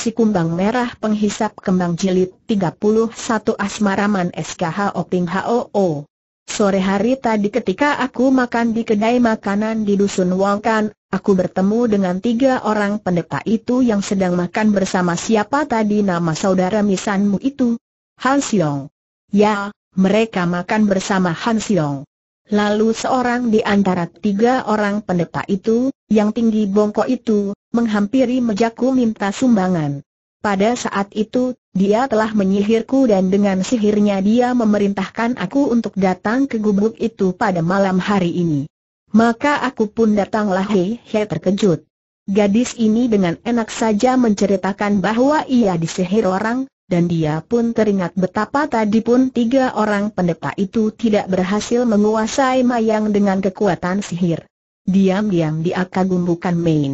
Si Kumbang Merah Penghisap Kembang Jilid 31 Asmaraman SKH Oping HOO Sore hari tadi ketika aku makan di kedai makanan di Dusun Wongkan, aku bertemu dengan tiga orang pendeta itu yang sedang makan bersama siapa tadi nama saudara misanmu itu? Hans Yong. Ya, mereka makan bersama Hans Yong. Lalu seorang di antara tiga orang pendeta itu, yang tinggi bongkok itu, menghampiri mejaku minta sumbangan. Pada saat itu, dia telah menyihirku dan dengan sihirnya dia memerintahkan aku untuk datang ke gubuk itu pada malam hari ini. Maka aku pun datanglah hei hei terkejut. Gadis ini dengan enak saja menceritakan bahwa ia disihir orang, dan dia pun teringat betapa tadi pun tiga orang pendeta itu tidak berhasil menguasai Mayang dengan kekuatan sihir. Diam-diam dia kagum bukan main.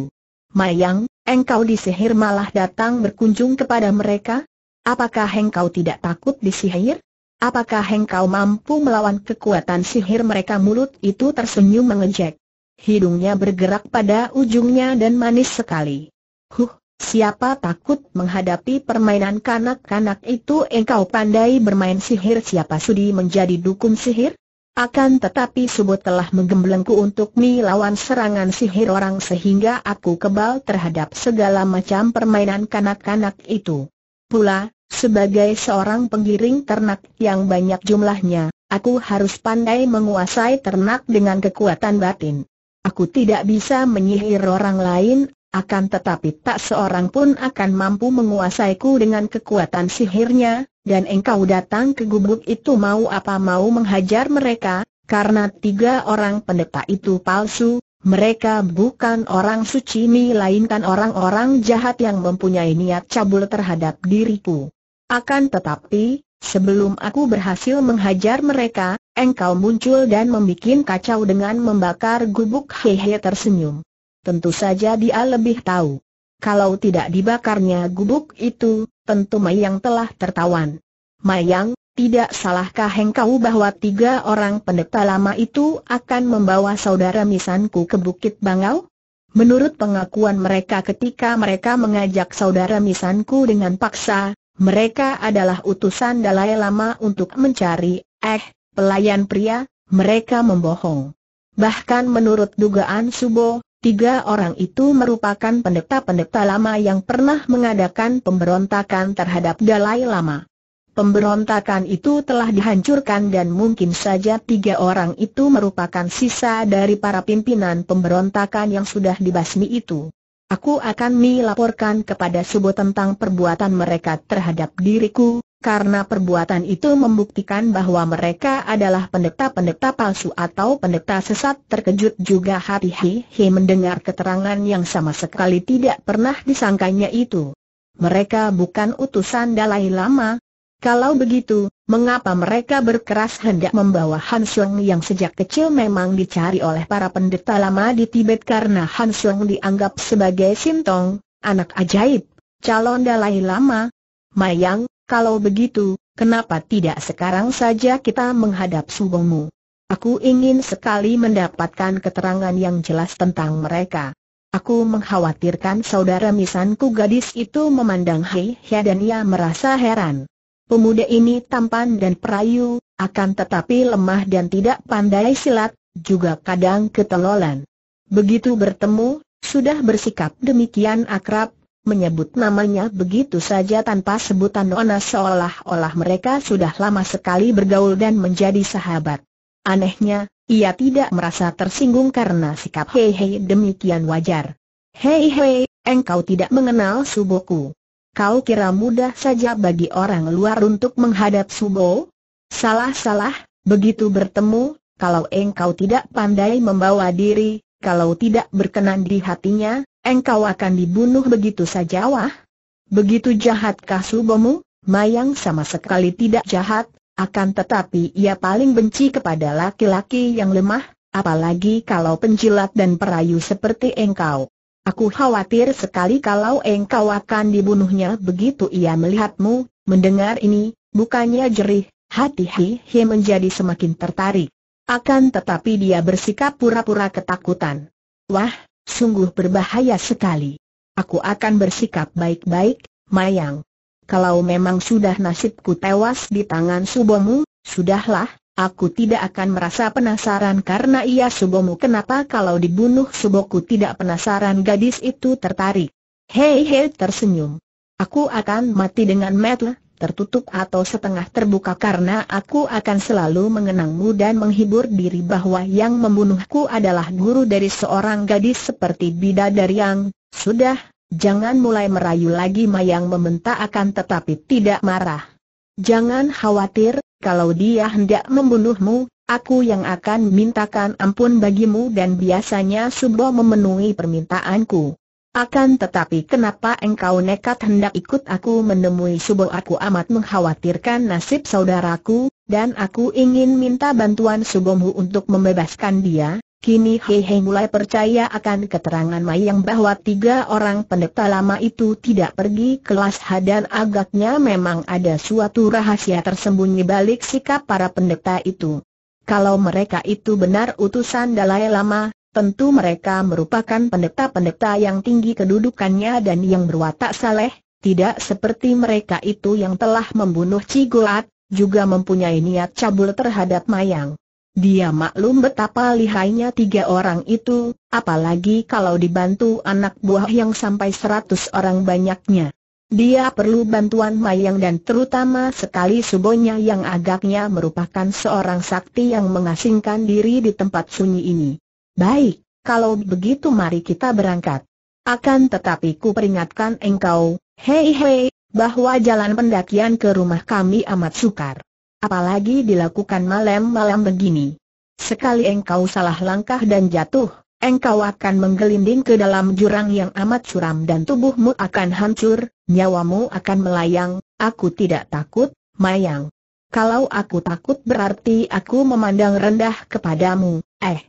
Mayang, engkau disihir malah datang berkunjung kepada mereka? Apakah engkau tidak takut disihir? Apakah engkau mampu melawan kekuatan sihir mereka mulut itu tersenyum mengejek. Hidungnya bergerak pada ujungnya dan manis sekali. Huh, Siapa takut menghadapi permainan kanak-kanak itu engkau pandai bermain sihir siapa sudi menjadi dukun sihir? Akan tetapi Subut telah menggemblengku untuk melawan serangan sihir orang sehingga aku kebal terhadap segala macam permainan kanak-kanak itu. Pula, sebagai seorang penggiring ternak yang banyak jumlahnya, aku harus pandai menguasai ternak dengan kekuatan batin. Aku tidak bisa menyihir orang lain akan tetapi tak seorang pun akan mampu menguasaiku dengan kekuatan sihirnya, dan engkau datang ke gubuk itu mau apa mau menghajar mereka, karena tiga orang pendeta itu palsu, mereka bukan orang suci melainkan orang-orang jahat yang mempunyai niat cabul terhadap diriku. Akan tetapi, sebelum aku berhasil menghajar mereka, engkau muncul dan membuat kacau dengan membakar gubuk hehe tersenyum tentu saja dia lebih tahu. Kalau tidak dibakarnya gubuk itu, tentu Mayang telah tertawan. Mayang, tidak salahkah engkau bahwa tiga orang pendeta lama itu akan membawa saudara misanku ke Bukit Bangau? Menurut pengakuan mereka ketika mereka mengajak saudara misanku dengan paksa, mereka adalah utusan Dalai Lama untuk mencari, eh, pelayan pria, mereka membohong. Bahkan menurut dugaan Subo, Tiga orang itu merupakan pendeta-pendeta lama yang pernah mengadakan pemberontakan terhadap Dalai Lama. Pemberontakan itu telah dihancurkan dan mungkin saja tiga orang itu merupakan sisa dari para pimpinan pemberontakan yang sudah dibasmi itu. Aku akan melaporkan kepada Subo tentang perbuatan mereka terhadap diriku, karena perbuatan itu membuktikan bahwa mereka adalah pendeta-pendeta palsu atau pendeta sesat terkejut juga hati Hihi mendengar keterangan yang sama sekali tidak pernah disangkanya itu. Mereka bukan utusan Dalai Lama. Kalau begitu, mengapa mereka berkeras hendak membawa Han Xiong yang sejak kecil memang dicari oleh para pendeta lama di Tibet karena Han Xiong dianggap sebagai Sintong, anak ajaib, calon Dalai Lama? Mayang, kalau begitu, kenapa tidak sekarang saja kita menghadap subomu? Aku ingin sekali mendapatkan keterangan yang jelas tentang mereka. Aku mengkhawatirkan saudara misanku gadis itu memandang Hei Hia dan ia merasa heran. Pemuda ini tampan dan perayu, akan tetapi lemah dan tidak pandai silat, juga kadang ketelolan. Begitu bertemu, sudah bersikap demikian akrab, menyebut namanya begitu saja tanpa sebutan Nona seolah-olah mereka sudah lama sekali bergaul dan menjadi sahabat. Anehnya, ia tidak merasa tersinggung karena sikap Hei Hei demikian wajar. Hei Hei, engkau tidak mengenal Suboku. Kau kira mudah saja bagi orang luar untuk menghadap Subo? Salah-salah, begitu bertemu, kalau engkau tidak pandai membawa diri, kalau tidak berkenan di hatinya, Engkau akan dibunuh begitu saja wah? Begitu jahatkah subomu? Mayang sama sekali tidak jahat, akan tetapi ia paling benci kepada laki-laki yang lemah, apalagi kalau penjilat dan perayu seperti engkau. Aku khawatir sekali kalau engkau akan dibunuhnya begitu ia melihatmu, mendengar ini, bukannya jerih, hati Hihe menjadi semakin tertarik. Akan tetapi dia bersikap pura-pura ketakutan. Wah, Sungguh berbahaya sekali. Aku akan bersikap baik-baik, Mayang. Kalau memang sudah nasibku tewas di tangan Subomu, sudahlah, Aku tidak akan merasa penasaran karena ia subomu kenapa kalau dibunuh suboku tidak penasaran gadis itu tertarik. Hei hei tersenyum. Aku akan mati dengan metel, tertutup atau setengah terbuka karena aku akan selalu mengenangmu dan menghibur diri bahwa yang membunuhku adalah guru dari seorang gadis seperti Bidadari yang, sudah, jangan mulai merayu lagi Mayang meminta akan tetapi tidak marah. Jangan khawatir, kalau dia hendak membunuhmu, Aku yang akan mintakan ampun bagimu dan biasanya Subo memenuhi permintaanku. Akan tetapi kenapa engkau nekat hendak ikut aku menemui Subo aku amat mengkhawatirkan nasib saudaraku, dan aku ingin minta bantuan Subomu untuk membebaskan dia. Kini Hehe mulai percaya akan keterangan Mayang bahwa tiga orang pendeta lama itu tidak pergi kelas hadan dan agaknya memang ada suatu rahasia tersembunyi balik sikap para pendeta itu. Kalau mereka itu benar utusan Dalai Lama, Tentu mereka merupakan pendeta-pendeta yang tinggi kedudukannya dan yang berwatak saleh, tidak seperti mereka itu yang telah membunuh Cigoat, juga mempunyai niat cabul terhadap Mayang. Dia maklum betapa lihainya tiga orang itu, apalagi kalau dibantu anak buah yang sampai seratus orang banyaknya. Dia perlu bantuan Mayang dan terutama sekali Subonya yang agaknya merupakan seorang sakti yang mengasingkan diri di tempat sunyi ini. Baik, kalau begitu mari kita berangkat. Akan tetapi ku peringatkan engkau, hei hei, bahwa jalan pendakian ke rumah kami amat sukar. Apalagi dilakukan malam-malam begini. Sekali engkau salah langkah dan jatuh, engkau akan menggelinding ke dalam jurang yang amat curam dan tubuhmu akan hancur, nyawamu akan melayang, aku tidak takut, mayang. Kalau aku takut berarti aku memandang rendah kepadamu, eh,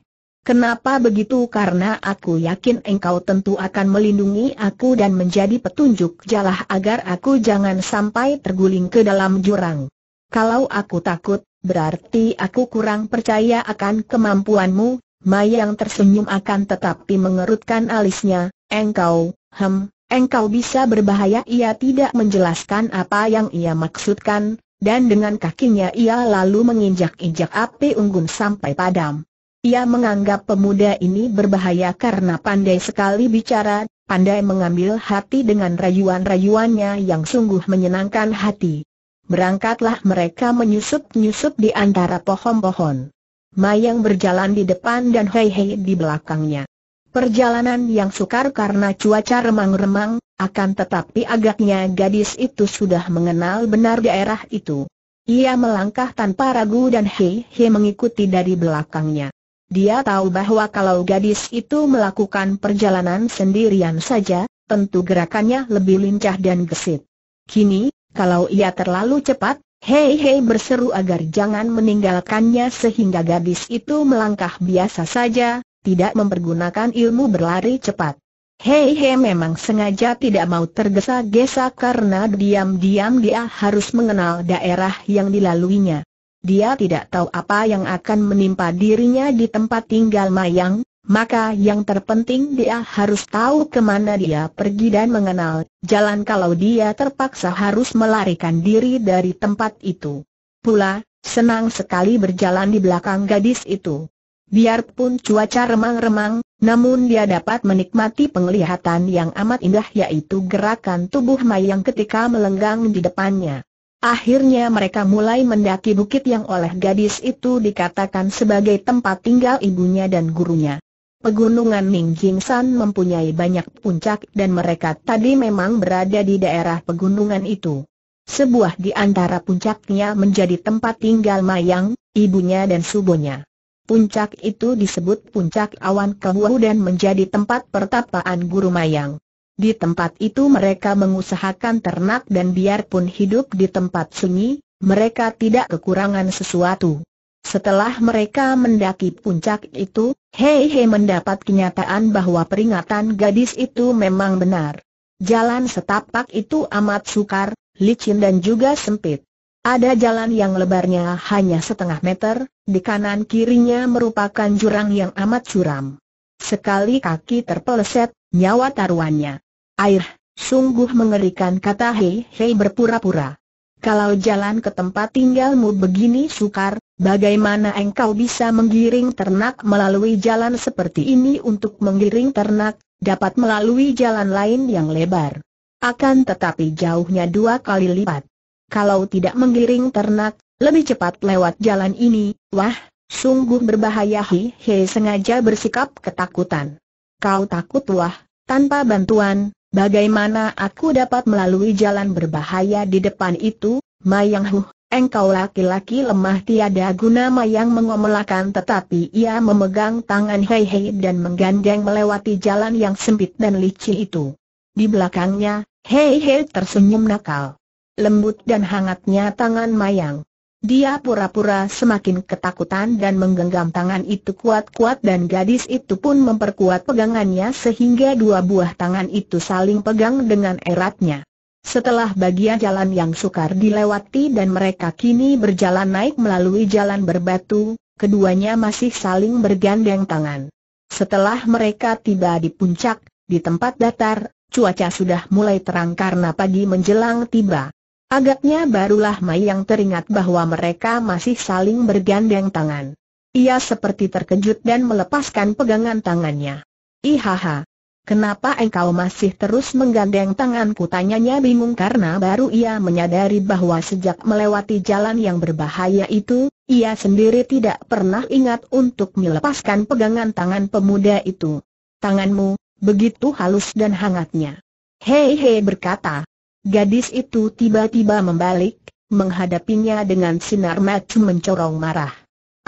Kenapa begitu? Karena aku yakin engkau tentu akan melindungi aku dan menjadi petunjuk jalah agar aku jangan sampai terguling ke dalam jurang. Kalau aku takut, berarti aku kurang percaya akan kemampuanmu. yang tersenyum akan tetapi mengerutkan alisnya, engkau, hem, engkau bisa berbahaya. Ia tidak menjelaskan apa yang ia maksudkan, dan dengan kakinya ia lalu menginjak-injak api unggun sampai padam. Ia menganggap pemuda ini berbahaya karena pandai sekali bicara, pandai mengambil hati dengan rayuan-rayuannya yang sungguh menyenangkan hati. Berangkatlah mereka menyusup-nyusup di antara pohon-pohon. Mayang berjalan di depan dan Hei Hei di belakangnya. Perjalanan yang sukar karena cuaca remang-remang, akan tetapi agaknya gadis itu sudah mengenal benar daerah itu. Ia melangkah tanpa ragu dan Hei Hei mengikuti dari belakangnya. Dia tahu bahwa kalau gadis itu melakukan perjalanan sendirian saja, tentu gerakannya lebih lincah dan gesit. Kini, kalau ia terlalu cepat, Hei Hei berseru agar jangan meninggalkannya sehingga gadis itu melangkah biasa saja, tidak mempergunakan ilmu berlari cepat. Hei Hei memang sengaja tidak mau tergesa-gesa karena diam-diam dia harus mengenal daerah yang dilaluinya. Dia tidak tahu apa yang akan menimpa dirinya di tempat tinggal Mayang, maka yang terpenting dia harus tahu kemana dia pergi dan mengenal jalan kalau dia terpaksa harus melarikan diri dari tempat itu. Pula, senang sekali berjalan di belakang gadis itu. Biarpun cuaca remang-remang, namun dia dapat menikmati penglihatan yang amat indah yaitu gerakan tubuh Mayang ketika melenggang di depannya. Akhirnya mereka mulai mendaki bukit yang oleh gadis itu dikatakan sebagai tempat tinggal ibunya dan gurunya. Pegunungan Ningjing San mempunyai banyak puncak dan mereka tadi memang berada di daerah pegunungan itu. Sebuah di antara puncaknya menjadi tempat tinggal Mayang, ibunya dan subonya. Puncak itu disebut puncak awan kehuau dan menjadi tempat pertapaan guru Mayang. Di tempat itu mereka mengusahakan ternak dan biarpun hidup di tempat sunyi, mereka tidak kekurangan sesuatu. Setelah mereka mendaki puncak itu, Hei Hei mendapat kenyataan bahwa peringatan gadis itu memang benar. Jalan setapak itu amat sukar, licin dan juga sempit. Ada jalan yang lebarnya hanya setengah meter, di kanan kirinya merupakan jurang yang amat curam. Sekali kaki terpeleset, nyawa taruhannya. Air, sungguh mengerikan kata Hei Hei berpura-pura. Kalau jalan ke tempat tinggalmu begini sukar, bagaimana engkau bisa menggiring ternak melalui jalan seperti ini untuk menggiring ternak, dapat melalui jalan lain yang lebar. Akan tetapi jauhnya dua kali lipat. Kalau tidak menggiring ternak, lebih cepat lewat jalan ini, wah, Sungguh berbahaya hei hei sengaja bersikap ketakutan. Kau takut wah, tanpa bantuan, Bagaimana aku dapat melalui jalan berbahaya di depan itu, Mayang Hu, engkau laki-laki lemah tiada guna Mayang mengomelakan tetapi ia memegang tangan Hei Hei dan menggandeng melewati jalan yang sempit dan licin itu. Di belakangnya, Hei Hei tersenyum nakal. Lembut dan hangatnya tangan Mayang. Dia pura-pura semakin ketakutan dan menggenggam tangan itu kuat-kuat dan gadis itu pun memperkuat pegangannya sehingga dua buah tangan itu saling pegang dengan eratnya. Setelah bagian jalan yang sukar dilewati dan mereka kini berjalan naik melalui jalan berbatu, keduanya masih saling bergandeng tangan. Setelah mereka tiba di puncak, di tempat datar, cuaca sudah mulai terang karena pagi menjelang tiba. Agaknya barulah Mai yang teringat bahwa mereka masih saling bergandeng tangan. Ia seperti terkejut dan melepaskan pegangan tangannya. Ihaha, Kenapa engkau masih terus menggandeng tanganku? Tanyanya bingung karena baru ia menyadari bahwa sejak melewati jalan yang berbahaya itu, ia sendiri tidak pernah ingat untuk melepaskan pegangan tangan pemuda itu. Tanganmu, begitu halus dan hangatnya. Hei hei berkata, Gadis itu tiba-tiba membalik, menghadapinya dengan sinar mata mencorong marah.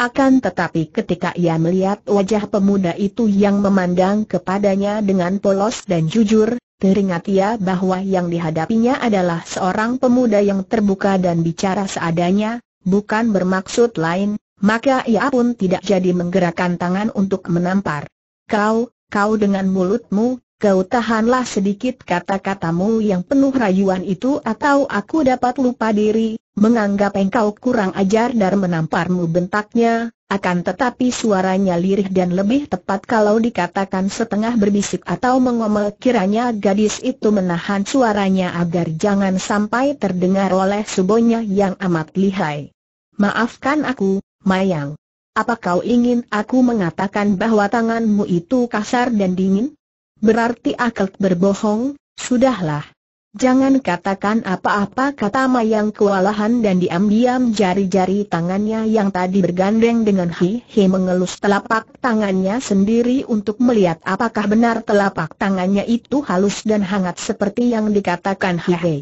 Akan tetapi ketika ia melihat wajah pemuda itu yang memandang kepadanya dengan polos dan jujur, teringat ia bahwa yang dihadapinya adalah seorang pemuda yang terbuka dan bicara seadanya, bukan bermaksud lain, maka ia pun tidak jadi menggerakkan tangan untuk menampar. Kau, kau dengan mulutmu, kau tahanlah sedikit kata-katamu yang penuh rayuan itu atau aku dapat lupa diri, menganggap engkau kurang ajar dan menamparmu bentaknya, akan tetapi suaranya lirih dan lebih tepat kalau dikatakan setengah berbisik atau mengomel kiranya gadis itu menahan suaranya agar jangan sampai terdengar oleh subonya yang amat lihai. Maafkan aku, Mayang. Apa kau ingin aku mengatakan bahwa tanganmu itu kasar dan dingin? Berarti akal berbohong, sudahlah. Jangan katakan apa-apa kata Mayang kewalahan dan diam-diam jari-jari tangannya yang tadi bergandeng dengan Hi Hi mengelus telapak tangannya sendiri untuk melihat apakah benar telapak tangannya itu halus dan hangat seperti yang dikatakan Hi Hi.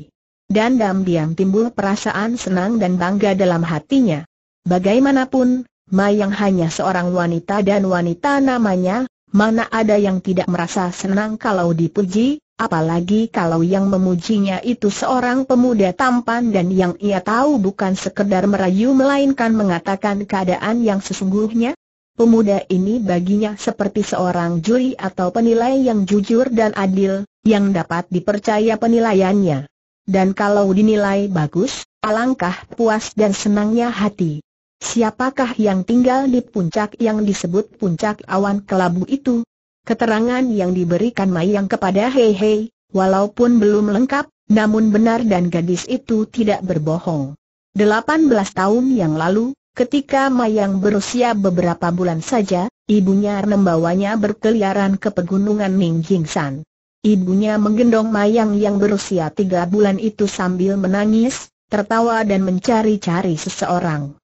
Dan diam-diam timbul perasaan senang dan bangga dalam hatinya. Bagaimanapun, Mayang hanya seorang wanita dan wanita namanya mana ada yang tidak merasa senang kalau dipuji, apalagi kalau yang memujinya itu seorang pemuda tampan dan yang ia tahu bukan sekedar merayu melainkan mengatakan keadaan yang sesungguhnya. Pemuda ini baginya seperti seorang juri atau penilai yang jujur dan adil, yang dapat dipercaya penilaiannya. Dan kalau dinilai bagus, alangkah puas dan senangnya hati. Siapakah yang tinggal di puncak yang disebut puncak awan kelabu itu? Keterangan yang diberikan Mayang kepada Hei Hei, walaupun belum lengkap, namun benar dan gadis itu tidak berbohong. 18 tahun yang lalu, ketika Mayang berusia beberapa bulan saja, ibunya membawanya berkeliaran ke pegunungan Ningjingsan. Ibunya menggendong Mayang yang berusia tiga bulan itu sambil menangis, tertawa dan mencari-cari seseorang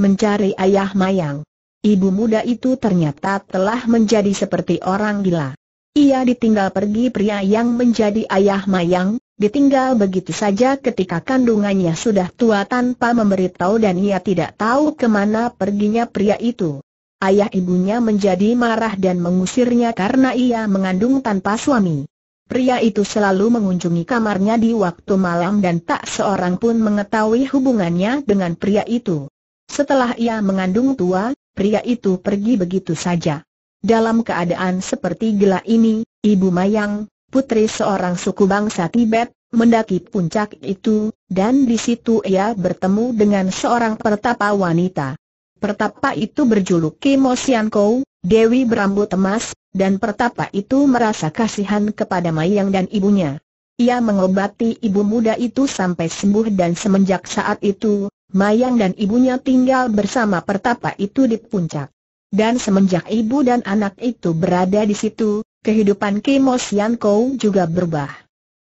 mencari ayah Mayang. Ibu muda itu ternyata telah menjadi seperti orang gila. Ia ditinggal pergi pria yang menjadi ayah Mayang, ditinggal begitu saja ketika kandungannya sudah tua tanpa memberitahu dan ia tidak tahu kemana perginya pria itu. Ayah ibunya menjadi marah dan mengusirnya karena ia mengandung tanpa suami. Pria itu selalu mengunjungi kamarnya di waktu malam dan tak seorang pun mengetahui hubungannya dengan pria itu. Setelah ia mengandung tua, pria itu pergi begitu saja. Dalam keadaan seperti gila ini, Ibu Mayang, putri seorang suku bangsa Tibet, mendaki puncak itu, dan di situ ia bertemu dengan seorang pertapa wanita. Pertapa itu berjuluk Kimo Siankou, Dewi berambut emas, dan pertapa itu merasa kasihan kepada Mayang dan ibunya. Ia mengobati ibu muda itu sampai sembuh dan semenjak saat itu, Mayang dan ibunya tinggal bersama pertapa itu di puncak. Dan semenjak ibu dan anak itu berada di situ, kehidupan Kimo Sian Kou juga berubah.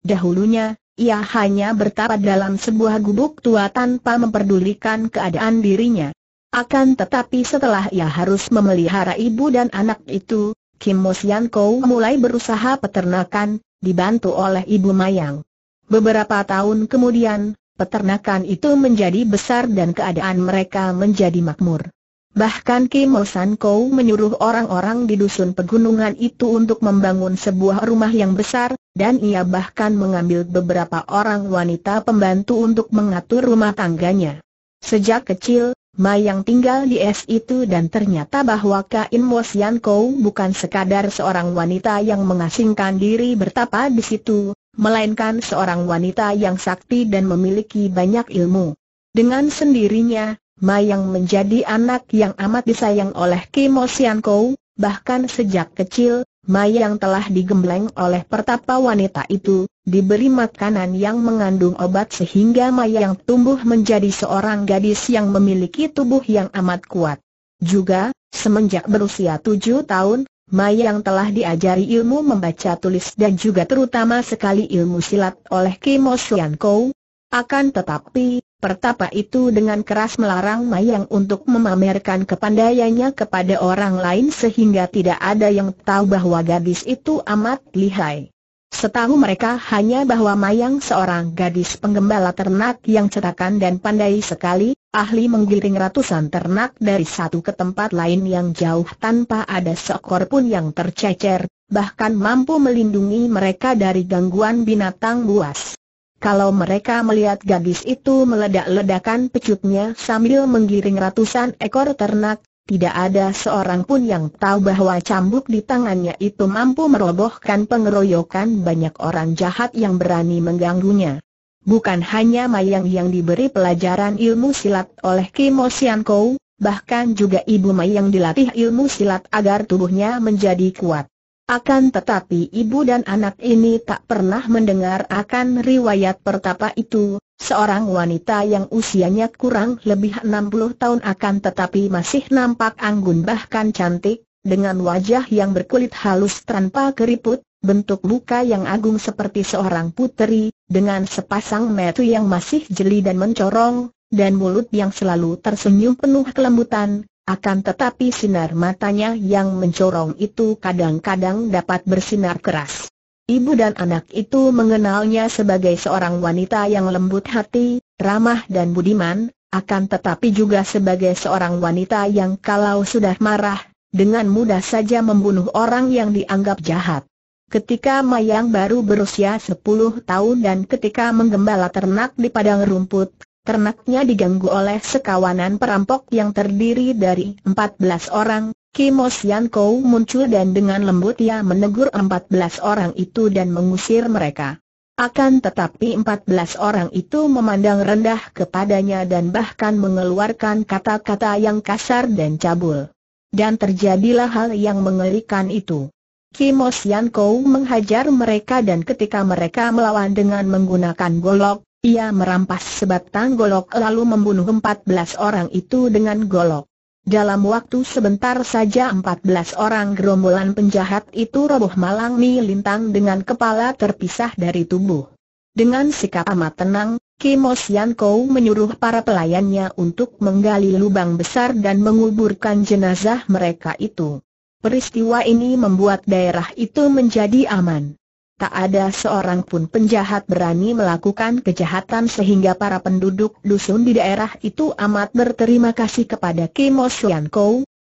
Dahulunya, ia hanya bertapa dalam sebuah gubuk tua tanpa memperdulikan keadaan dirinya. Akan tetapi setelah ia harus memelihara ibu dan anak itu, Kimos Mosian Kou mulai berusaha peternakan, dibantu oleh ibu Mayang. Beberapa tahun kemudian, peternakan itu menjadi besar dan keadaan mereka menjadi makmur. Bahkan Kim San Kou menyuruh orang-orang di dusun pegunungan itu untuk membangun sebuah rumah yang besar, dan ia bahkan mengambil beberapa orang wanita pembantu untuk mengatur rumah tangganya. Sejak kecil, Mayang tinggal di es itu dan ternyata bahwa Kain Mosian Kou bukan sekadar seorang wanita yang mengasingkan diri bertapa di situ, melainkan seorang wanita yang sakti dan memiliki banyak ilmu. Dengan sendirinya, Mayang menjadi anak yang amat disayang oleh Kim Kou, bahkan sejak kecil, Mayang telah digembleng oleh pertapa wanita itu, diberi makanan yang mengandung obat sehingga Mayang tumbuh menjadi seorang gadis yang memiliki tubuh yang amat kuat. Juga, semenjak berusia tujuh tahun, Mayang telah diajari ilmu membaca tulis dan juga terutama sekali ilmu silat oleh Kimo Sian Kou. Akan tetapi, pertapa itu dengan keras melarang Mayang untuk memamerkan kepandaiannya kepada orang lain sehingga tidak ada yang tahu bahwa gadis itu amat lihai. Setahu mereka hanya bahwa Mayang seorang gadis penggembala ternak yang cetakan dan pandai sekali, ahli menggiring ratusan ternak dari satu ke tempat lain yang jauh tanpa ada seekor pun yang tercecer, bahkan mampu melindungi mereka dari gangguan binatang buas. Kalau mereka melihat gadis itu meledak-ledakan pecutnya sambil menggiring ratusan ekor ternak, tidak ada seorang pun yang tahu bahwa cambuk di tangannya itu mampu merobohkan pengeroyokan banyak orang jahat yang berani mengganggunya. Bukan hanya Mayang yang diberi pelajaran ilmu silat oleh Kimo Kou, bahkan juga Ibu Mayang dilatih ilmu silat agar tubuhnya menjadi kuat. Akan tetapi ibu dan anak ini tak pernah mendengar akan riwayat pertapa itu, Seorang wanita yang usianya kurang lebih 60 tahun akan tetapi masih nampak anggun bahkan cantik, dengan wajah yang berkulit halus tanpa keriput, bentuk muka yang agung seperti seorang putri, dengan sepasang mata yang masih jeli dan mencorong, dan mulut yang selalu tersenyum penuh kelembutan, akan tetapi sinar matanya yang mencorong itu kadang-kadang dapat bersinar keras. Ibu dan anak itu mengenalnya sebagai seorang wanita yang lembut hati, ramah dan budiman, akan tetapi juga sebagai seorang wanita yang kalau sudah marah, dengan mudah saja membunuh orang yang dianggap jahat. Ketika Mayang baru berusia 10 tahun dan ketika menggembala ternak di padang rumput, ternaknya diganggu oleh sekawanan perampok yang terdiri dari 14 orang, Kimos Yanko Kou muncul dan dengan lembut ia menegur 14 orang itu dan mengusir mereka. Akan tetapi 14 orang itu memandang rendah kepadanya dan bahkan mengeluarkan kata-kata yang kasar dan cabul. Dan terjadilah hal yang mengerikan itu. Kimos Yanko menghajar mereka dan ketika mereka melawan dengan menggunakan golok, ia merampas sebatang golok lalu membunuh 14 orang itu dengan golok. Dalam waktu sebentar saja empat belas orang gerombolan penjahat itu roboh malang melintang dengan kepala terpisah dari tubuh. Dengan sikap amat tenang, Kimo Sian Kou menyuruh para pelayannya untuk menggali lubang besar dan menguburkan jenazah mereka itu. Peristiwa ini membuat daerah itu menjadi aman. Tak ada seorang pun penjahat berani melakukan kejahatan sehingga para penduduk dusun di daerah itu amat berterima kasih kepada Kimo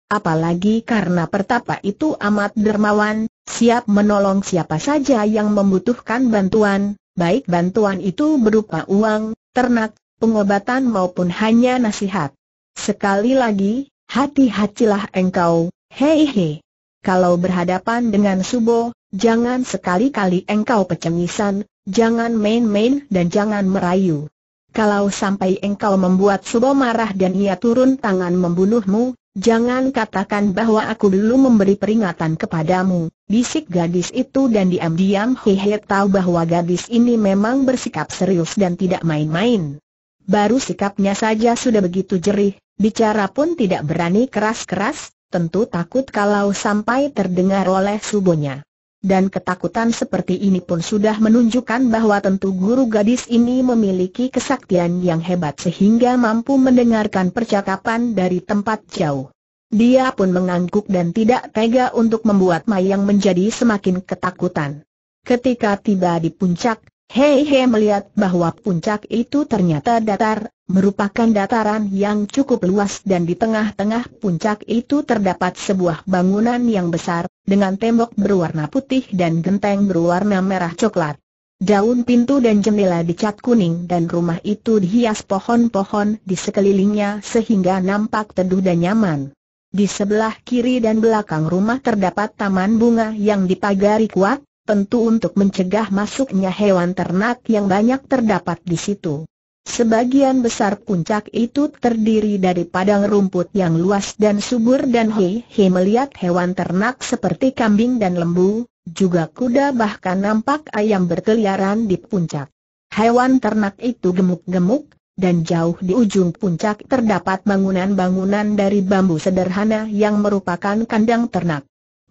Apalagi karena pertapa itu amat dermawan, siap menolong siapa saja yang membutuhkan bantuan, baik bantuan itu berupa uang, ternak, pengobatan maupun hanya nasihat. Sekali lagi, hati-hatilah engkau, hei hei. Kalau berhadapan dengan Subo, Jangan sekali-kali engkau pecengisan, jangan main-main dan jangan merayu. Kalau sampai engkau membuat Subo marah dan ia turun tangan membunuhmu, jangan katakan bahwa aku dulu memberi peringatan kepadamu, bisik gadis itu dan diam-diam Hehe tahu bahwa gadis ini memang bersikap serius dan tidak main-main. Baru sikapnya saja sudah begitu jerih, bicara pun tidak berani keras-keras, tentu takut kalau sampai terdengar oleh subonya dan ketakutan seperti ini pun sudah menunjukkan bahwa tentu guru gadis ini memiliki kesaktian yang hebat sehingga mampu mendengarkan percakapan dari tempat jauh. Dia pun mengangguk dan tidak tega untuk membuat Mayang menjadi semakin ketakutan. Ketika tiba di puncak, Hei He melihat bahwa puncak itu ternyata datar, merupakan dataran yang cukup luas dan di tengah-tengah puncak itu terdapat sebuah bangunan yang besar, dengan tembok berwarna putih dan genteng berwarna merah coklat. Daun pintu dan jendela dicat kuning dan rumah itu dihias pohon-pohon di sekelilingnya sehingga nampak teduh dan nyaman. Di sebelah kiri dan belakang rumah terdapat taman bunga yang dipagari kuat, tentu untuk mencegah masuknya hewan ternak yang banyak terdapat di situ. Sebagian besar puncak itu terdiri dari padang rumput yang luas dan subur dan Hei Hei melihat hewan ternak seperti kambing dan lembu, juga kuda bahkan nampak ayam berkeliaran di puncak. Hewan ternak itu gemuk-gemuk, dan jauh di ujung puncak terdapat bangunan-bangunan dari bambu sederhana yang merupakan kandang ternak.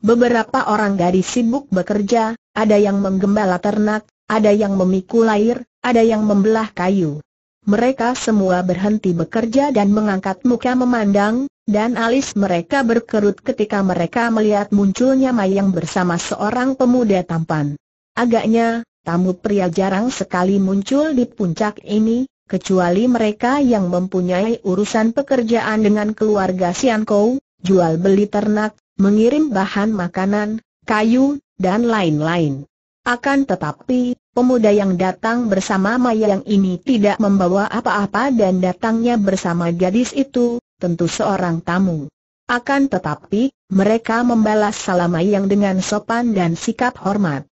Beberapa orang gadis sibuk bekerja, ada yang menggembala ternak, ada yang memikul air, ada yang membelah kayu. Mereka semua berhenti bekerja dan mengangkat muka memandang, dan alis mereka berkerut ketika mereka melihat munculnya Mayang bersama seorang pemuda tampan. Agaknya, tamu pria jarang sekali muncul di puncak ini, kecuali mereka yang mempunyai urusan pekerjaan dengan keluarga Siankou, jual beli ternak, mengirim bahan makanan, kayu, dan lain-lain. Akan tetapi, pemuda yang datang bersama Mayang ini tidak membawa apa-apa dan datangnya bersama gadis itu, tentu seorang tamu. Akan tetapi, mereka membalas salam Mayang dengan sopan dan sikap hormat.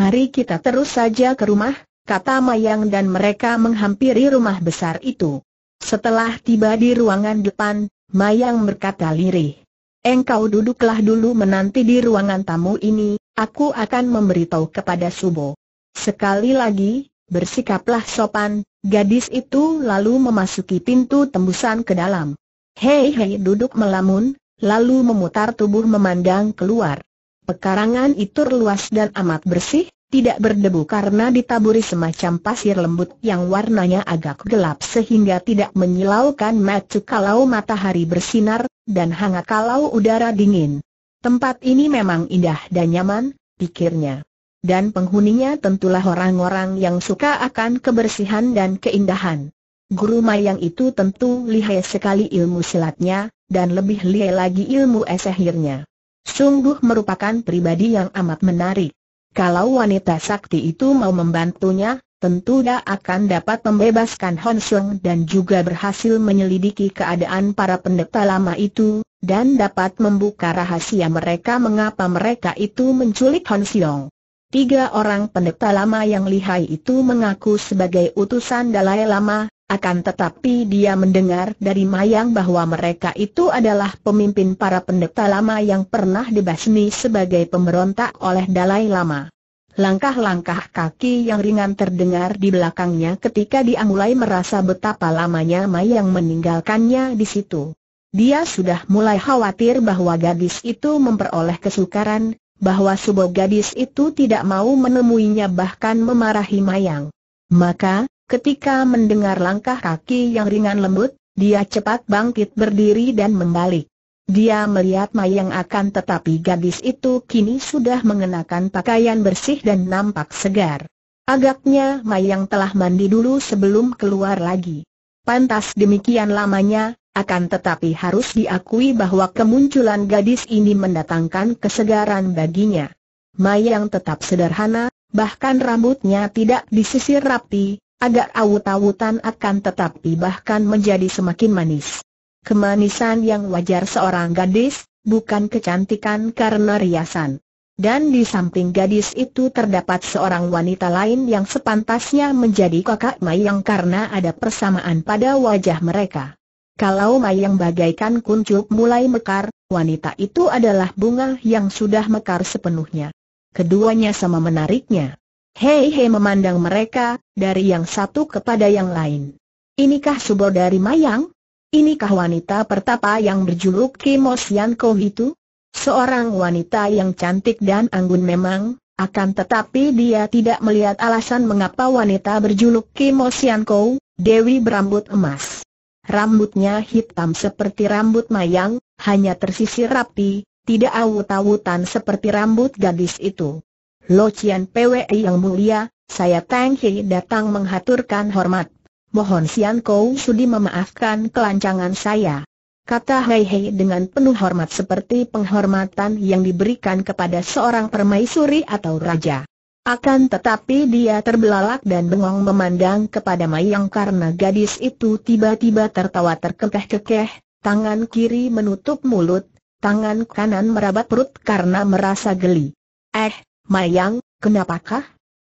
Mari kita terus saja ke rumah, kata Mayang dan mereka menghampiri rumah besar itu. Setelah tiba di ruangan depan, Mayang berkata lirih. Engkau duduklah dulu menanti di ruangan tamu ini, aku akan memberitahu kepada Subo. Sekali lagi, bersikaplah sopan, gadis itu lalu memasuki pintu tembusan ke dalam. Hei hei duduk melamun, lalu memutar tubuh memandang keluar. Pekarangan itu luas dan amat bersih, tidak berdebu karena ditaburi semacam pasir lembut yang warnanya agak gelap sehingga tidak menyilaukan mata kalau matahari bersinar, dan hangat kalau udara dingin. Tempat ini memang indah dan nyaman, pikirnya. Dan penghuninya tentulah orang-orang yang suka akan kebersihan dan keindahan. Guru Mayang itu tentu lihai sekali ilmu silatnya, dan lebih lihai lagi ilmu esehirnya. Sungguh merupakan pribadi yang amat menarik. Kalau wanita sakti itu mau membantunya, tentu dia akan dapat membebaskan Hon Sung dan juga berhasil menyelidiki keadaan para pendeta lama itu, dan dapat membuka rahasia mereka mengapa mereka itu menculik Hon Siong. Tiga orang pendeta lama yang lihai itu mengaku sebagai utusan Dalai Lama, akan tetapi dia mendengar dari Mayang bahwa mereka itu adalah pemimpin para pendeta lama yang pernah dibasmi sebagai pemberontak oleh Dalai Lama. Langkah-langkah kaki yang ringan terdengar di belakangnya ketika dia mulai merasa betapa lamanya Mayang meninggalkannya di situ. Dia sudah mulai khawatir bahwa gadis itu memperoleh kesukaran, bahwa subuh gadis itu tidak mau menemuinya bahkan memarahi Mayang. Maka, Ketika mendengar langkah kaki yang ringan lembut, dia cepat bangkit berdiri dan membalik. Dia melihat Mayang akan tetapi gadis itu kini sudah mengenakan pakaian bersih dan nampak segar. Agaknya Mayang telah mandi dulu sebelum keluar lagi. Pantas demikian lamanya, akan tetapi harus diakui bahwa kemunculan gadis ini mendatangkan kesegaran baginya. Mayang tetap sederhana, bahkan rambutnya tidak disisir rapi, Agak awut-awutan akan tetapi bahkan menjadi semakin manis. Kemanisan yang wajar seorang gadis, bukan kecantikan karena riasan. Dan di samping gadis itu terdapat seorang wanita lain yang sepantasnya menjadi kakak Mayang karena ada persamaan pada wajah mereka. Kalau Mayang bagaikan kuncup mulai mekar, wanita itu adalah bunga yang sudah mekar sepenuhnya. Keduanya sama menariknya. Hei Hei memandang mereka, dari yang satu kepada yang lain. Inikah dari Mayang? Inikah wanita pertapa yang berjuluk Kimos Yanko itu? Seorang wanita yang cantik dan anggun memang, akan tetapi dia tidak melihat alasan mengapa wanita berjuluk Kimos Yanko, Dewi berambut emas. Rambutnya hitam seperti rambut Mayang, hanya tersisir rapi, tidak awut-awutan seperti rambut gadis itu. Lo Cian Pwe yang mulia, saya Tang Hei datang menghaturkan hormat. Mohon Sian Kau sudi memaafkan kelancangan saya. Kata Hei Hei dengan penuh hormat seperti penghormatan yang diberikan kepada seorang permaisuri atau raja. Akan tetapi dia terbelalak dan bengong memandang kepada Mai yang karena gadis itu tiba-tiba tertawa terkekeh-kekeh, tangan kiri menutup mulut, tangan kanan merabat perut karena merasa geli. Eh, Mayang, kenapakah?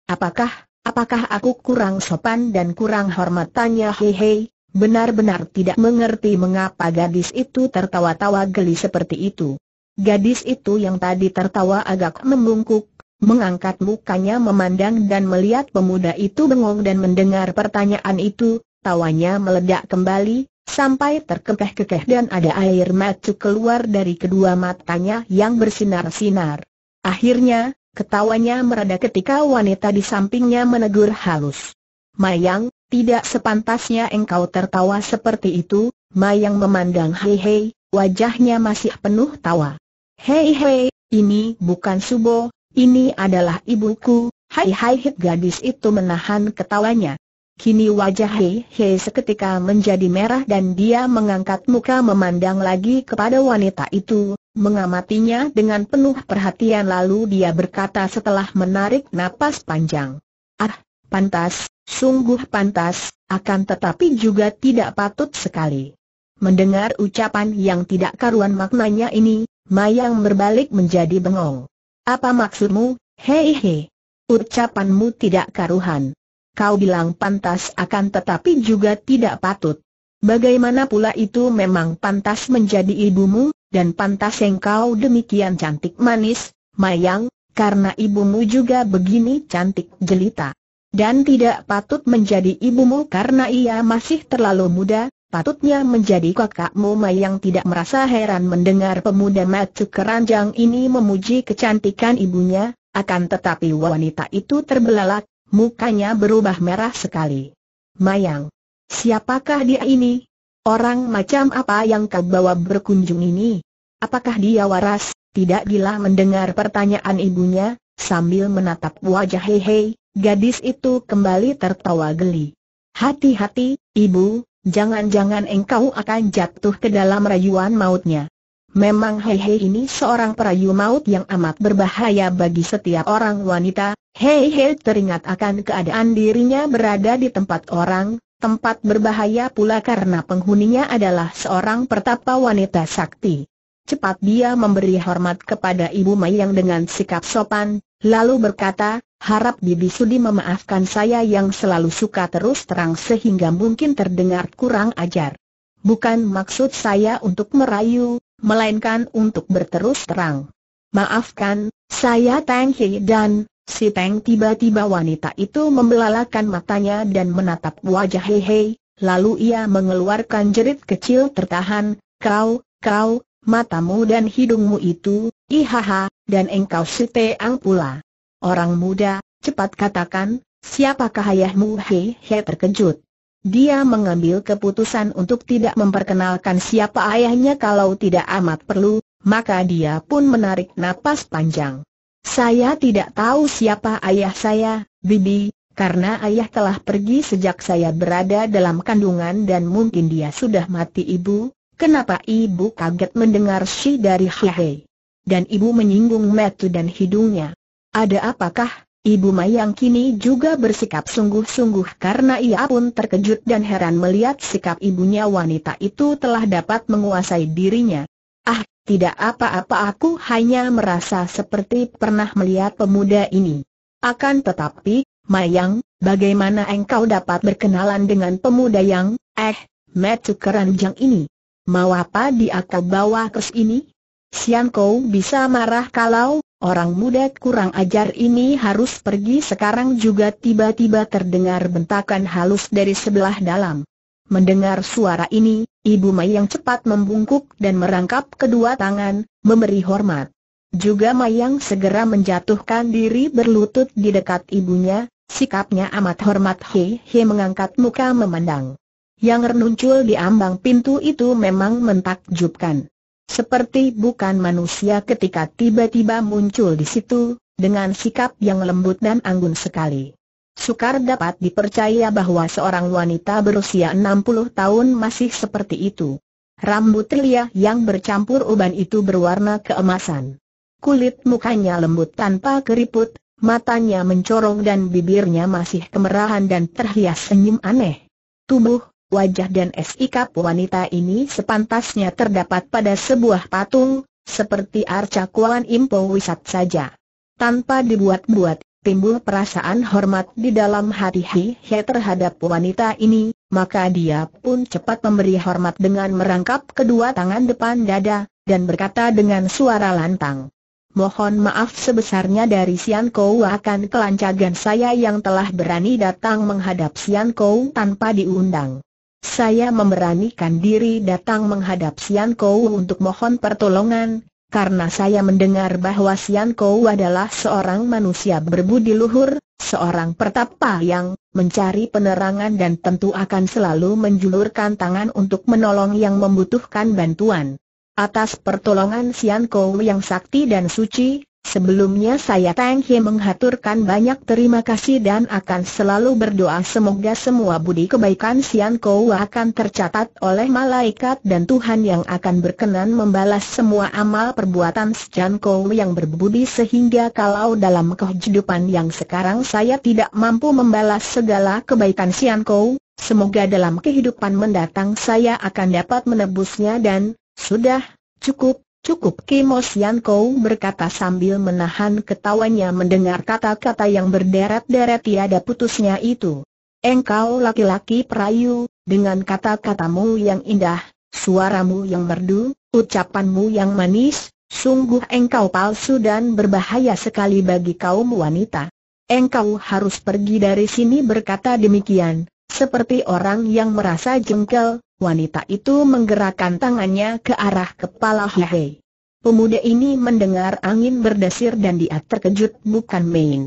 Apakah, apakah aku kurang sopan dan kurang hormat tanya Hehe, benar-benar tidak mengerti mengapa gadis itu tertawa-tawa geli seperti itu. Gadis itu yang tadi tertawa agak membungkuk, mengangkat mukanya memandang dan melihat pemuda itu bengong dan mendengar pertanyaan itu, tawanya meledak kembali, sampai terkekeh-kekeh dan ada air mata keluar dari kedua matanya yang bersinar-sinar. Akhirnya, Ketawanya mereda ketika wanita di sampingnya menegur halus. Mayang, tidak sepantasnya engkau tertawa seperti itu, Mayang memandang Hei Hei, wajahnya masih penuh tawa. Hei Hei, ini bukan Subo, ini adalah ibuku, Hai hai hit gadis itu menahan ketawanya. Kini wajah Hei Hei seketika menjadi merah dan dia mengangkat muka memandang lagi kepada wanita itu, mengamatinya dengan penuh perhatian lalu dia berkata setelah menarik napas panjang. Ah, pantas, sungguh pantas, akan tetapi juga tidak patut sekali. Mendengar ucapan yang tidak karuan maknanya ini, Mayang berbalik menjadi bengong. Apa maksudmu, Hei Hei? Ucapanmu tidak karuhan. Kau bilang pantas akan tetapi juga tidak patut. Bagaimana pula itu memang pantas menjadi ibumu, dan pantas engkau demikian cantik manis, mayang, karena ibumu juga begini cantik jelita. Dan tidak patut menjadi ibumu karena ia masih terlalu muda, Patutnya menjadi kakakmu Mayang tidak merasa heran mendengar pemuda macu keranjang ini memuji kecantikan ibunya, akan tetapi wanita itu terbelalak, mukanya berubah merah sekali. Mayang, siapakah dia ini? Orang macam apa yang kau bawa berkunjung ini? Apakah dia waras? Tidak gila mendengar pertanyaan ibunya, sambil menatap wajah Hehe, gadis itu kembali tertawa geli. Hati-hati, ibu, jangan-jangan engkau akan jatuh ke dalam rayuan mautnya. Memang Hehe ini seorang perayu maut yang amat berbahaya bagi setiap orang wanita. Hehe teringat akan keadaan dirinya berada di tempat orang, tempat berbahaya pula karena penghuninya adalah seorang pertapa wanita sakti. Cepat dia memberi hormat kepada Ibu mayang yang dengan sikap sopan, lalu berkata, harap Bibi Sudi memaafkan saya yang selalu suka terus terang sehingga mungkin terdengar kurang ajar. Bukan maksud saya untuk merayu, melainkan untuk berterus terang. Maafkan, saya Tang Hei dan, si Tang tiba-tiba wanita itu membelalakan matanya dan menatap wajah Hei Hei, lalu ia mengeluarkan jerit kecil tertahan, kau, kau, matamu dan hidungmu itu, ihaha, dan engkau si Teang pula. Orang muda, cepat katakan, siapakah ayahmu Hei Hei terkejut. Dia mengambil keputusan untuk tidak memperkenalkan siapa ayahnya kalau tidak amat perlu, maka dia pun menarik napas panjang. Saya tidak tahu siapa ayah saya, Bibi, karena ayah telah pergi sejak saya berada dalam kandungan dan mungkin dia sudah mati ibu, Kenapa ibu kaget mendengar si dari Hei? Dan ibu menyinggung metu dan hidungnya. Ada apakah? Ibu Mayang kini juga bersikap sungguh-sungguh karena ia pun terkejut dan heran melihat sikap ibunya wanita itu telah dapat menguasai dirinya. Ah, tidak apa-apa aku hanya merasa seperti pernah melihat pemuda ini. Akan tetapi, Mayang, bagaimana engkau dapat berkenalan dengan pemuda yang, eh, metu keranjang ini? Mau apa dia kau bawa ke sini? Sian Kou bisa marah kalau orang muda kurang ajar ini harus pergi sekarang juga tiba-tiba terdengar bentakan halus dari sebelah dalam. Mendengar suara ini, Ibu Mai yang cepat membungkuk dan merangkap kedua tangan, memberi hormat. Juga Mayang segera menjatuhkan diri berlutut di dekat ibunya, sikapnya amat hormat He He mengangkat muka memandang. Yang renuncul di ambang pintu itu memang mentakjubkan. Seperti bukan manusia ketika tiba-tiba muncul di situ, dengan sikap yang lembut dan anggun sekali. Sukar dapat dipercaya bahwa seorang wanita berusia 60 tahun masih seperti itu. Rambut ria yang bercampur uban itu berwarna keemasan. Kulit mukanya lembut tanpa keriput, matanya mencorong dan bibirnya masih kemerahan dan terhias senyum aneh. Tubuh, wajah dan sikap wanita ini sepantasnya terdapat pada sebuah patung, seperti arca Kuan Impo Wisat saja. Tanpa dibuat-buat, timbul perasaan hormat di dalam hati Hi terhadap wanita ini, maka dia pun cepat memberi hormat dengan merangkap kedua tangan depan dada, dan berkata dengan suara lantang. Mohon maaf sebesarnya dari Sian Kou akan kelancagan saya yang telah berani datang menghadap Sian Kou tanpa diundang saya memberanikan diri datang menghadap Sian Kou untuk mohon pertolongan, karena saya mendengar bahwa Sian Kou adalah seorang manusia berbudi luhur, seorang pertapa yang mencari penerangan dan tentu akan selalu menjulurkan tangan untuk menolong yang membutuhkan bantuan. Atas pertolongan Sian Kou yang sakti dan suci, Sebelumnya saya Tang He menghaturkan banyak terima kasih dan akan selalu berdoa semoga semua budi kebaikan Sian Kou akan tercatat oleh malaikat dan Tuhan yang akan berkenan membalas semua amal perbuatan Sian Kou yang berbudi sehingga kalau dalam kehidupan yang sekarang saya tidak mampu membalas segala kebaikan Sian Kou, semoga dalam kehidupan mendatang saya akan dapat menebusnya dan, sudah, cukup, Cukup Kimos Sian berkata sambil menahan ketawanya mendengar kata-kata yang berderet-deret tiada putusnya itu. Engkau laki-laki perayu, dengan kata-katamu yang indah, suaramu yang merdu, ucapanmu yang manis, sungguh engkau palsu dan berbahaya sekali bagi kaum wanita. Engkau harus pergi dari sini berkata demikian, seperti orang yang merasa jengkel, Wanita itu menggerakkan tangannya ke arah kepala Hihei. Pemuda ini mendengar angin berdesir dan dia terkejut bukan main.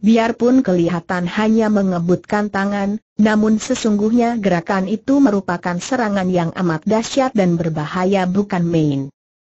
Biarpun kelihatan hanya mengebutkan tangan, namun sesungguhnya gerakan itu merupakan serangan yang amat dahsyat dan berbahaya bukan main.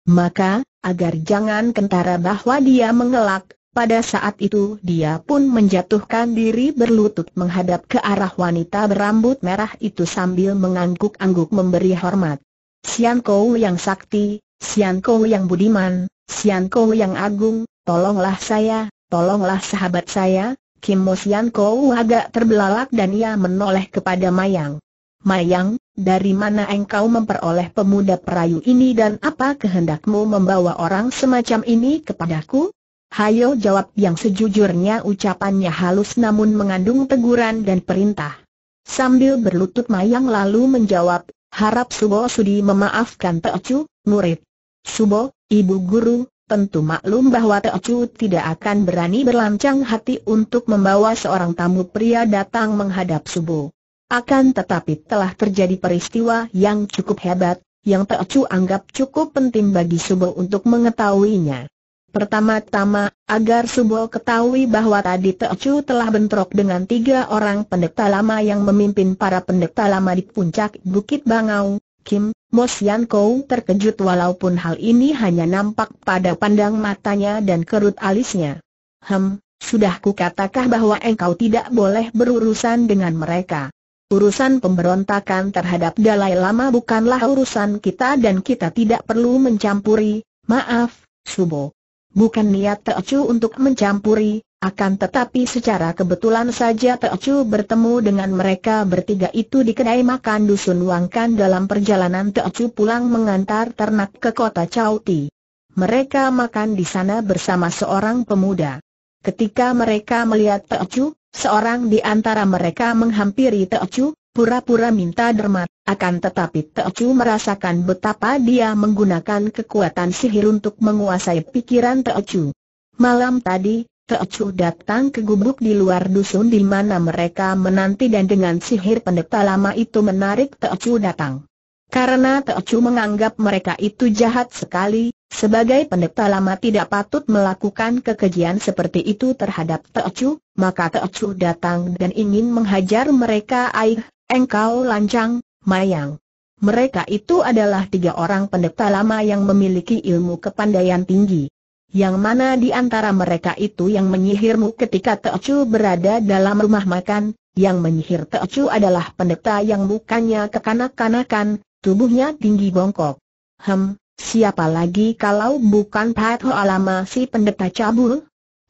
Maka, agar jangan kentara bahwa dia mengelak, pada saat itu dia pun menjatuhkan diri berlutut menghadap ke arah wanita berambut merah itu sambil mengangguk-angguk memberi hormat. Sian Kou yang sakti, Sian Kou yang budiman, Sian Kou yang agung, tolonglah saya, tolonglah sahabat saya, Kim Mo Sian Kou agak terbelalak dan ia menoleh kepada Mayang. Mayang, dari mana engkau memperoleh pemuda perayu ini dan apa kehendakmu membawa orang semacam ini kepadaku? Hayo jawab yang sejujurnya ucapannya halus namun mengandung teguran dan perintah. Sambil berlutut Mayang lalu menjawab, harap Subo Sudi memaafkan Teocu, murid. Subo, ibu guru, tentu maklum bahwa Teocu tidak akan berani berlancang hati untuk membawa seorang tamu pria datang menghadap Subo. Akan tetapi telah terjadi peristiwa yang cukup hebat, yang Teocu anggap cukup penting bagi Subo untuk mengetahuinya. Pertama-tama, agar Subo ketahui bahwa tadi Teocu telah bentrok dengan tiga orang pendeta lama yang memimpin para pendeta lama di puncak Bukit Bangau, Kim, Mos Yan Kou terkejut walaupun hal ini hanya nampak pada pandang matanya dan kerut alisnya. Hem, sudah kukatakan bahwa engkau tidak boleh berurusan dengan mereka. Urusan pemberontakan terhadap Dalai Lama bukanlah urusan kita dan kita tidak perlu mencampuri, maaf, Subo. Bukan niat Teocu untuk mencampuri, akan tetapi secara kebetulan saja Teocu bertemu dengan mereka bertiga itu di kedai makan Dusun Wangkan dalam perjalanan Teocu pulang mengantar ternak ke kota Chauti. Mereka makan di sana bersama seorang pemuda. Ketika mereka melihat Teocu, seorang di antara mereka menghampiri Teocu, pura-pura minta dermat. Akan tetapi Teocu merasakan betapa dia menggunakan kekuatan sihir untuk menguasai pikiran Teocu. Malam tadi, Teocu datang ke gubuk di luar dusun di mana mereka menanti dan dengan sihir pendeta lama itu menarik Teocu datang. Karena Teocu menganggap mereka itu jahat sekali, sebagai pendeta lama tidak patut melakukan kekejian seperti itu terhadap Teocu, maka Teocu datang dan ingin menghajar mereka aih, engkau lancang, Mayang. Mereka itu adalah tiga orang pendeta lama yang memiliki ilmu kepandaian tinggi. Yang mana di antara mereka itu yang menyihirmu ketika Teocu berada dalam rumah makan, yang menyihir Teocu adalah pendeta yang mukanya kekanak-kanakan, tubuhnya tinggi bongkok. Hem, siapa lagi kalau bukan Pat alamasi si pendeta cabul?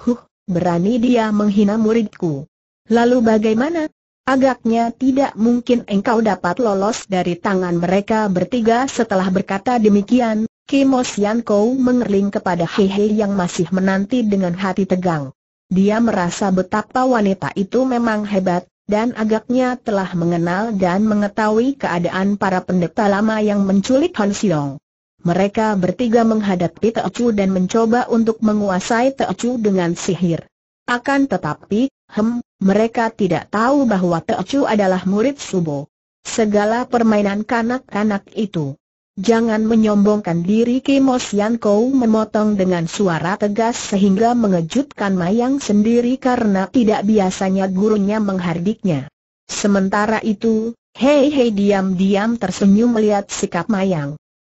Huh, berani dia menghina muridku. Lalu bagaimana Agaknya tidak mungkin engkau dapat lolos dari tangan mereka bertiga setelah berkata demikian, Kimo Sianko mengerling kepada Hehe yang masih menanti dengan hati tegang. Dia merasa betapa wanita itu memang hebat, dan agaknya telah mengenal dan mengetahui keadaan para pendeta lama yang menculik Han Siong. Mereka bertiga menghadapi Teocu dan mencoba untuk menguasai Teocu e dengan sihir. Akan tetapi, Hem, mereka tidak tahu bahwa Teocu adalah murid Subo. Segala permainan kanak-kanak itu. Jangan menyombongkan diri Kimos Kou memotong dengan suara tegas sehingga mengejutkan Mayang sendiri karena tidak biasanya gurunya menghardiknya. Sementara itu, Hei Hei diam-diam tersenyum melihat sikap Mayang.